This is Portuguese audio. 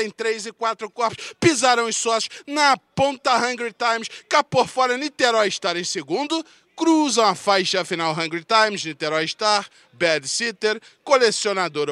tem três e quatro corpos, pisaram os sócios na ponta Hungry Times, cá por fora Niterói estar em segundo, cruzam a faixa final Hungry Times, Niterói Star, Bad Sitter, Colecionador